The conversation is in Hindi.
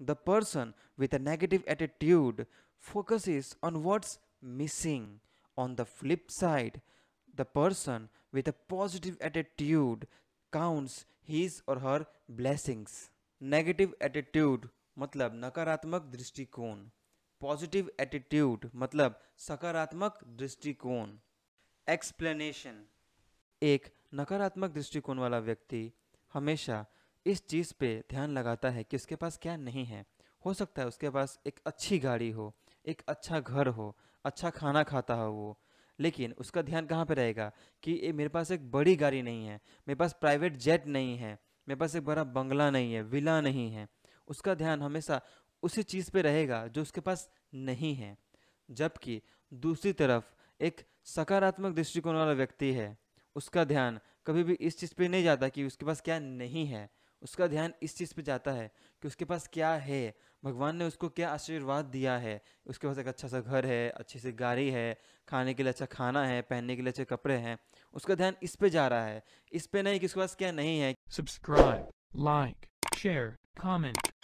the person with a negative attitude focuses on what's missing. On the flip side, the person with a positive attitude counts his or her blessings. Negative attitude मतलब नकारात्मक दृष्टिकोण पॉजिटिव एटीट्यूड मतलब सकारात्मक दृष्टिकोण एक्सप्लेनेशन एक नकारात्मक दृष्टिकोण वाला व्यक्ति हमेशा इस चीज़ पे ध्यान लगाता है कि उसके पास क्या नहीं है हो सकता है उसके पास एक अच्छी गाड़ी हो एक अच्छा घर हो अच्छा खाना खाता हो वो लेकिन उसका ध्यान कहाँ पे रहेगा कि ए, मेरे पास एक बड़ी गाड़ी नहीं है मेरे पास प्राइवेट जेट नहीं है मेरे पास एक बड़ा बंगला नहीं है विला नहीं है उसका ध्यान हमेशा उसी चीज़ पे रहेगा जो उसके पास नहीं है जबकि दूसरी तरफ एक सकारात्मक दृष्टिकोण वाला व्यक्ति है उसका ध्यान कभी भी इस चीज़ पे नहीं जाता कि उसके पास क्या नहीं है उसका ध्यान इस चीज़ पे जाता है कि उसके पास क्या है भगवान ने उसको क्या आशीर्वाद दिया है उसके पास एक अच्छा सा घर है अच्छी सी गाड़ी है खाने के लिए अच्छा खाना है पहनने के लिए अच्छे कपड़े हैं उसका ध्यान इस पे जा रहा है इस पे नहीं कि उसके पास क्या नहीं है सब्सक्राइब लाइक शेयर कमेंट